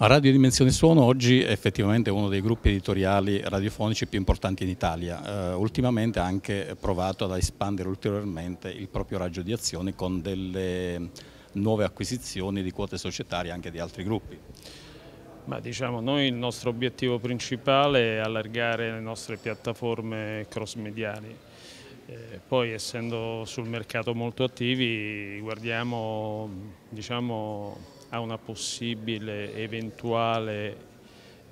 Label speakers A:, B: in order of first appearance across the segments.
A: Radio Dimensione Suono oggi è effettivamente uno dei gruppi editoriali radiofonici più importanti in Italia. Eh, ultimamente ha anche provato ad espandere ulteriormente il proprio raggio di azione con delle nuove acquisizioni di quote societarie anche di altri gruppi.
B: Ma diciamo, noi il nostro obiettivo principale è allargare le nostre piattaforme cross-mediali. Eh, poi essendo sul mercato molto attivi guardiamo diciamo, a una possibile eventuale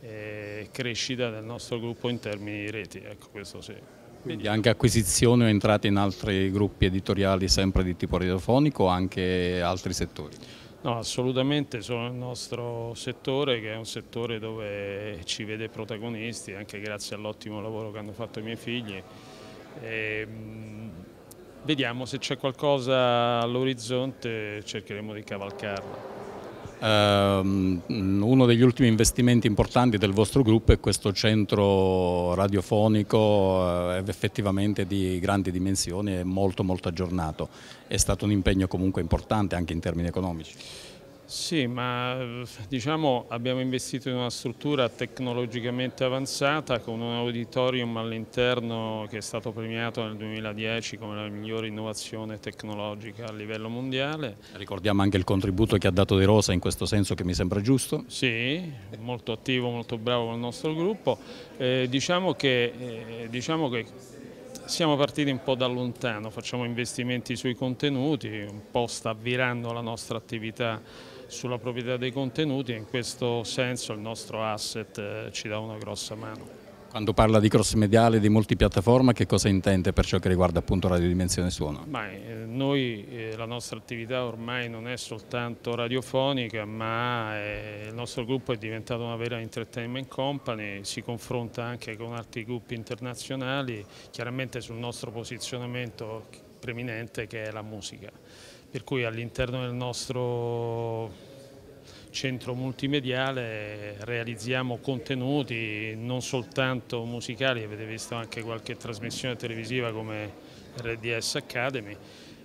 B: eh, crescita del nostro gruppo in termini di reti. Ecco, questo sì.
A: Quindi anche acquisizione o entrate in altri gruppi editoriali sempre di tipo radiofonico o anche altri settori?
B: No, assolutamente, sono il nostro settore che è un settore dove ci vede protagonisti anche grazie all'ottimo lavoro che hanno fatto i miei figli. E, ehm, vediamo se c'è qualcosa all'orizzonte cercheremo di cavalcarla.
A: Ehm, uno degli ultimi investimenti importanti del vostro gruppo è questo centro radiofonico eh, effettivamente di grandi dimensioni e molto molto aggiornato. È stato un impegno comunque importante anche in termini economici.
B: Sì, ma diciamo abbiamo investito in una struttura tecnologicamente avanzata con un auditorium all'interno che è stato premiato nel 2010 come la migliore innovazione tecnologica a livello mondiale. Ricordiamo
A: anche il contributo che ha dato De Rosa in questo senso che mi sembra giusto? Sì,
B: molto attivo, molto bravo con il nostro gruppo. Eh, diciamo che, eh, diciamo che siamo partiti un po' da lontano, facciamo investimenti sui contenuti, un po' sta avvirando la nostra attività sulla proprietà dei contenuti e in questo senso il nostro asset eh, ci dà una grossa mano.
A: Quando parla di cross mediale, di multipiattaforma, che cosa intende per ciò che riguarda appunto Radio Dimensione Suono?
B: Ma, eh, noi, eh, la nostra attività ormai non è soltanto radiofonica, ma eh, il nostro gruppo è diventato una vera entertainment company, si confronta anche con altri gruppi internazionali, chiaramente sul nostro posizionamento preminente che è la musica. Per cui all'interno del nostro centro multimediale realizziamo contenuti non soltanto musicali, avete visto anche qualche trasmissione televisiva come RDS Academy,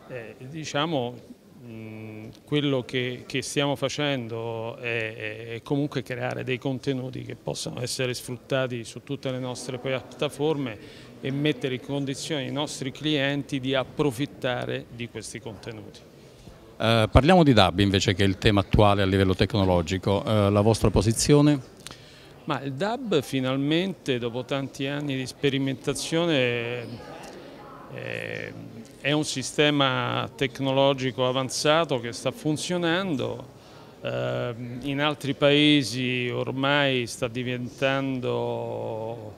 B: eh, diciamo mh, quello che, che stiamo facendo è, è, comunque creare dei contenuti che possano essere sfruttati su tutte le nostre piattaforme e mettere in condizione i nostri clienti di approfittare di questi contenuti.
A: Eh, parliamo di DAB invece che è il tema attuale a livello tecnologico, eh, la vostra posizione?
B: Ma il DAB finalmente dopo tanti anni di sperimentazione eh, è un sistema tecnologico avanzato che sta funzionando, ehm, in altri paesi ormai sta diventando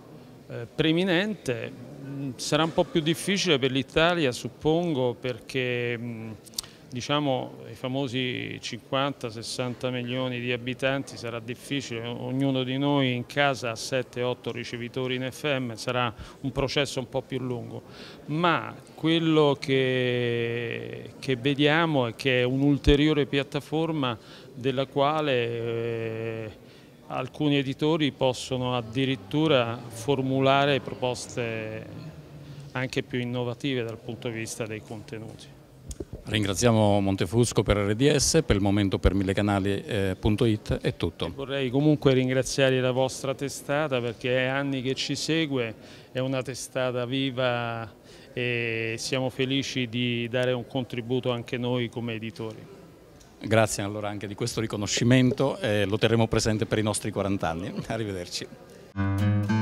B: eh, preminente, sarà un po' più difficile per l'Italia suppongo perché diciamo, i famosi 50-60 milioni di abitanti sarà difficile, ognuno di noi in casa ha 7-8 ricevitori in FM, sarà un processo un po' più lungo, ma quello che, che vediamo è che è un'ulteriore piattaforma della quale... Eh, alcuni editori possono addirittura formulare proposte anche più innovative dal punto di vista dei contenuti.
A: Ringraziamo Montefusco per RDS, per il momento per millecanali.it è tutto.
B: Vorrei comunque ringraziare la vostra testata perché è anni che ci segue, è una testata viva e siamo felici di dare un contributo anche noi come editori.
A: Grazie allora anche di questo riconoscimento, eh, lo terremo presente per i nostri 40 anni. Arrivederci.